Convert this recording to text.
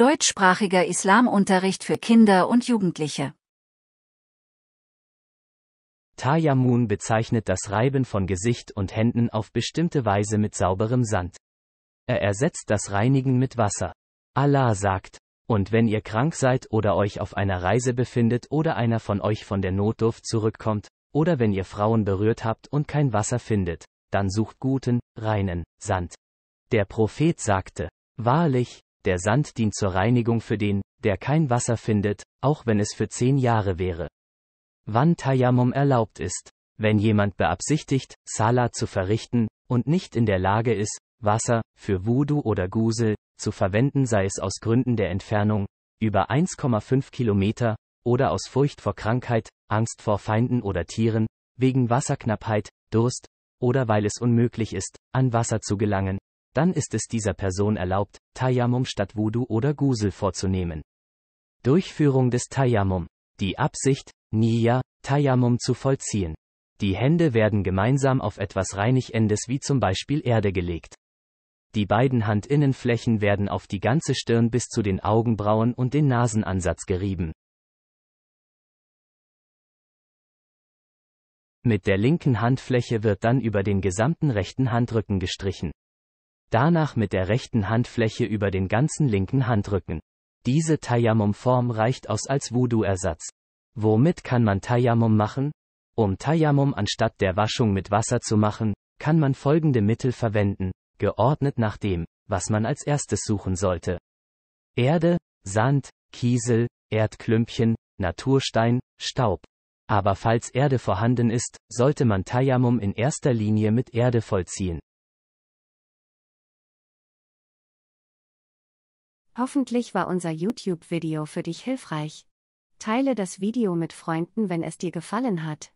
Deutschsprachiger Islamunterricht für Kinder und Jugendliche. Tayamun bezeichnet das Reiben von Gesicht und Händen auf bestimmte Weise mit sauberem Sand. Er ersetzt das Reinigen mit Wasser. Allah sagt, und wenn ihr krank seid oder euch auf einer Reise befindet oder einer von euch von der Notdurft zurückkommt, oder wenn ihr Frauen berührt habt und kein Wasser findet, dann sucht guten, reinen Sand. Der Prophet sagte, Wahrlich, der Sand dient zur Reinigung für den, der kein Wasser findet, auch wenn es für zehn Jahre wäre. Wann Tayamum erlaubt ist. Wenn jemand beabsichtigt, Salat zu verrichten, und nicht in der Lage ist, Wasser, für Voodoo oder Gusel, zu verwenden, sei es aus Gründen der Entfernung, über 1,5 Kilometer, oder aus Furcht vor Krankheit, Angst vor Feinden oder Tieren, wegen Wasserknappheit, Durst, oder weil es unmöglich ist, an Wasser zu gelangen, dann ist es dieser Person erlaubt, Tayamum statt Voodoo oder Gusel vorzunehmen. Durchführung des Tayamum. Die Absicht, Niya, Tayamum zu vollziehen. Die Hände werden gemeinsam auf etwas Reinigendes wie zum Beispiel Erde gelegt. Die beiden Handinnenflächen werden auf die ganze Stirn bis zu den Augenbrauen und den Nasenansatz gerieben. Mit der linken Handfläche wird dann über den gesamten rechten Handrücken gestrichen danach mit der rechten Handfläche über den ganzen linken Handrücken. Diese tayamum form reicht aus als voodoo ersatz Womit kann man Tayamum machen? Um Tayamum anstatt der Waschung mit Wasser zu machen, kann man folgende Mittel verwenden, geordnet nach dem, was man als erstes suchen sollte. Erde, Sand, Kiesel, Erdklümpchen, Naturstein, Staub. Aber falls Erde vorhanden ist, sollte man Tayamum in erster Linie mit Erde vollziehen. Hoffentlich war unser YouTube-Video für dich hilfreich. Teile das Video mit Freunden, wenn es dir gefallen hat.